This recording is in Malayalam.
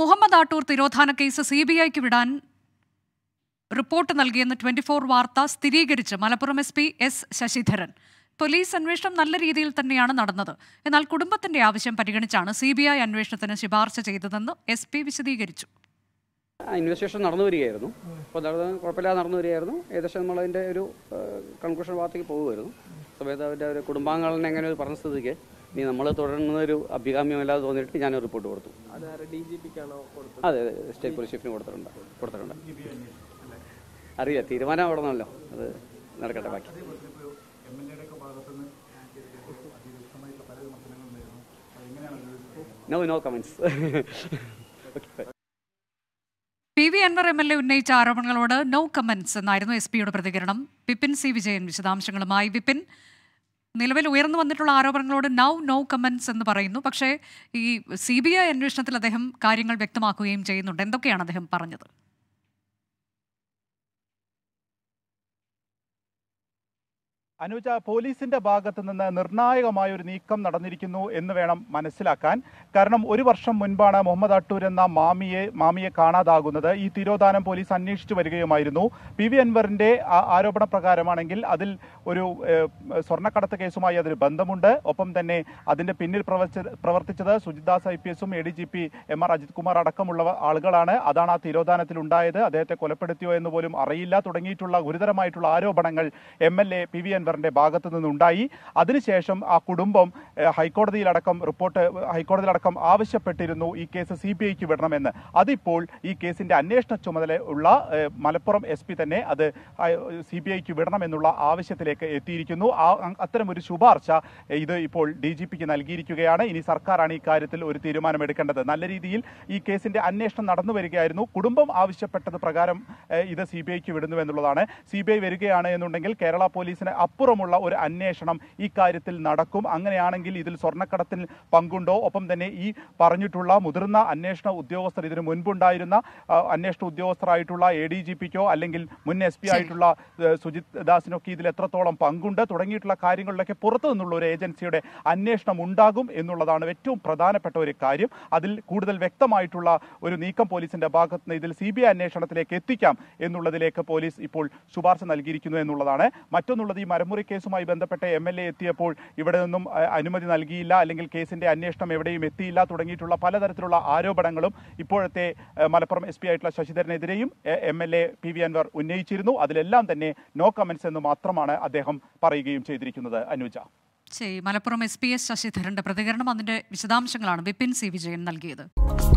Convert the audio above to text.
മുഹമ്മദ് ആട്ടൂർ തിരോധാന കേസ് സി ബി ഐക്ക് വിടാൻ റിപ്പോർട്ട് നൽകിയെന്ന് ട്വന്റി ഫോർ വാർത്ത സ്ഥിരീകരിച്ച് Malappuram S P S Sasidharan police അന്വേഷണം നല്ല രീതിയിൽ തന്നെയാണ് നടന്നത് എന്നാൽ കുടുംബത്തിന്റെ ആവശ്യം പരിഗണിച്ചാണ് സി ബി ഐ അന്വേഷണത്തിന് ശുപാർശ ചെയ്തതെന്ന് എസ് പി വിശദീകരിച്ചു ഇൻവെസ്റ്റിഗേഷൻ നടന്നു വരികയായിരുന്നു അപ്പോൾ കുഴപ്പമില്ലാതെ നടന്നു വരികയായിരുന്നു ഏകദേശം നമ്മളതിൻ്റെ ഒരു കൺക്ലൂഷൻ ഭാഗത്തേക്ക് പോകുമായിരുന്നു സമയത്ത് സുബേദാവിൻ്റെ ഒരു കുടുംബാംഗങ്ങളെ എങ്ങനെ ഒരു പറഞ്ഞ സ്ഥിതിക്ക് ഇനി നമ്മൾ തുടരുന്ന ഒരു അഭികാമ്യമല്ലാതെ തോന്നിയിട്ട് ഞാൻ റിപ്പോർട്ട് കൊടുത്തു അതെ അതെ സ്റ്റേറ്റ് പോലീസ് ചീഫിന് കൊടുത്തിട്ടുണ്ട് കൊടുത്തിട്ടുണ്ട് അറിയാം തീരുമാനം അവിടെ നിന്നല്ലോ അത് നടക്കട്ടെ ബാക്കി no no comments okay V Anvar M L A ഉന്നയിച്ച ആരോപണങ്ങളോട് നോ കമന്റ്സ് എന്നായിരുന്നു എസ് പിയുടെ പ്രതികരണം വിപിൻ സി വിജയൻ വിശദാംശങ്ങളുമായി വിപിൻ നിലവിൽ ഉയർന്നു വന്നിട്ടുള്ള ആരോപണങ്ങളോട് നൗ നോ കമന്റ്സ് എന്ന് പറയുന്നു പക്ഷേ ഈ സി ബി ഐ അന്വേഷണത്തിൽ അദ്ദേഹം കാര്യങ്ങൾ വ്യക്തമാക്കുകയും ചെയ്യുന്നുണ്ട് എന്തൊക്കെയാണ് അദ്ദേഹം പറഞ്ഞത് അനുജ പോലീസിന്റെ ഭാഗത്തു നിന്ന് നിർണായകമായ ഒരു നീക്കം നടന്നിരിക്കുന്നു എന്ന് വേണം മനസ്സിലാക്കാൻ കാരണം ഒരു വർഷം മുൻപാണ് മുഹമ്മദ് അട്ടൂർ എന്ന മാമിയെ മാമിയെ കാണാതാകുന്നത് ഈ തിരോധാനം പോലീസ് അന്വേഷിച്ചു വരികയുമായിരുന്നു പി വി അൻവറിന്റെ ആരോപണ പ്രകാരമാണെങ്കിൽ അതിൽ ഒരു സ്വർണ്ണക്കടത്ത് കേസുമായി അതിൽ ബന്ധമുണ്ട് ഒപ്പം തന്നെ അതിന്റെ പിന്നിൽ പ്രവർത്തിച്ചത് സുജിദാസ് ഐ പി എസും A D G P M R Ajith Kumar അടക്കമുള്ള ആളുകളാണ് അതാണ് ആ തിരോധാനത്തിൽ ഉണ്ടായത് അദ്ദേഹത്തെ കൊലപ്പെടുത്തിയോ എന്ന് പോലും അറിയില്ല തുടങ്ങിയിട്ടുള്ള ഗുരുതരമായിട്ടുള്ള ആരോപണങ്ങൾ M L A P V അൻവറിൻ്റെ ഭാഗത്തു നിന്നുണ്ടായി അതിനുശേഷം ആ കുടുംബം ഹൈക്കോടതിയിലടക്കം റിപ്പോർട്ട് ഹൈക്കോടതിയിലടക്കം ആവശ്യപ്പെട്ടിരുന്നു ഈ കേസ് സി ബി ഐക്ക് വിടണമെന്ന് അതിപ്പോൾ ഈ കേസിന്റെ അന്വേഷണ ചുമതല ഉള്ള മലപ്പുറം എസ് പി തന്നെ അത് സി ബി ഐക്ക് വിടണമെന്നുള്ള ആവശ്യത്തിലേക്ക് എത്തിയിരിക്കുന്നു ആ അത്തരമൊരു ശുപാർശ ഇത് ഇപ്പോൾ ഡി ജി പിക്ക് നൽകിയിരിക്കുകയാണ് ഇനി സർക്കാരാണ് ഈ കാര്യത്തിൽ ഒരു തീരുമാനമെടുക്കേണ്ടത് നല്ല രീതിയിൽ ഈ കേസിന്റെ അന്വേഷണം നടന്നു വരികയായിരുന്നു കുടുംബം ആവശ്യപ്പെട്ടത് പ്രകാരം ഇത് സി ബി ഐക്ക് വിടുന്നു എന്നുള്ളതാണ് സി ബി ഐ വരികയാണ് എന്നുണ്ടെങ്കിൽ കേരള പോലീസിന് അപ്പുറമുള്ള ഒരു അന്വേഷണം ഈ കാര്യത്തിൽ നടക്കും അങ്ങനെയാണെങ്കിൽ ഇതിൽ സ്വർണ്ണക്കടത്തിൽ പങ്കുണ്ടോ ഒപ്പം തന്നെ ഈ പറഞ്ഞിട്ടുള്ള മുതിർന്ന അന്വേഷണ ഉദ്യോഗസ്ഥർ ഇതിനു മുൻപുണ്ടായിരുന്ന അന്വേഷണ ഉദ്യോഗസ്ഥരായിട്ടുള്ള എ ഡി ജി പിക്കോ അല്ലെങ്കിൽ മുൻ എസ് പി ആയിട്ടുള്ള സുജിത് ദാസിനൊക്കെ ഇതിൽ എത്രത്തോളം പങ്കുണ്ട് തുടങ്ങിയിട്ടുള്ള കാര്യങ്ങളിലൊക്കെ പുറത്തു നിന്നുള്ള ഒരു ഏജൻസിയുടെ അന്വേഷണം ഉണ്ടാകും എന്നുള്ളതാണ് ഏറ്റവും പ്രധാനപ്പെട്ട ഒരു കാര്യം അതിൽ കൂടുതൽ വ്യക്തമായിട്ടുള്ള ഒരു നീക്കം പോലീസിന്റെ ഭാഗത്ത് നിന്ന് ഇതിൽ സി ബി ഐ അന്വേഷണത്തിലേക്ക് എത്തിക്കാം എന്നുള്ളതിലേക്ക് പോലീസ് ഇപ്പോൾ ശുപാർശ നൽകിയിരിക്കുന്നു എന്നുള്ളതാണ് മറ്റൊന്നുള്ളത് ഈ അരമുറി കേസുമായി ബന്ധപ്പെട്ട എം എൽ എ എത്തിയപ്പോൾ ഇവിടെ നിന്നും അനുമതി നൽകിയില്ല അല്ലെങ്കിൽ കേസിന്റെ അന്വേഷണം എവിടെയും എത്തിയില്ല തുടങ്ങിയിട്ടുള്ള പലതരത്തിലുള്ള ആരോപണങ്ങളും ഇപ്പോഴത്തെ മലപ്പുറം എസ് പി ആയിട്ടുള്ള ശശിധരനെതിരെയും M L A P V Anvar ഉന്നയിച്ചിരുന്നു അതിലെല്ലാം തന്നെ നോ കമന്റ്സ് എന്ന് മാത്രമാണ് അദ്ദേഹം പറയുകയും ചെയ്തിരിക്കുന്നത് അനുജ ശരി മലപ്പുറം എസ് പി എസ് ശശിധരന്റെ പ്രതികരണം അതിന്റെ വിശദാംശങ്ങളാണ് വിപിൻ സി വിജയൻ നൽകിയത്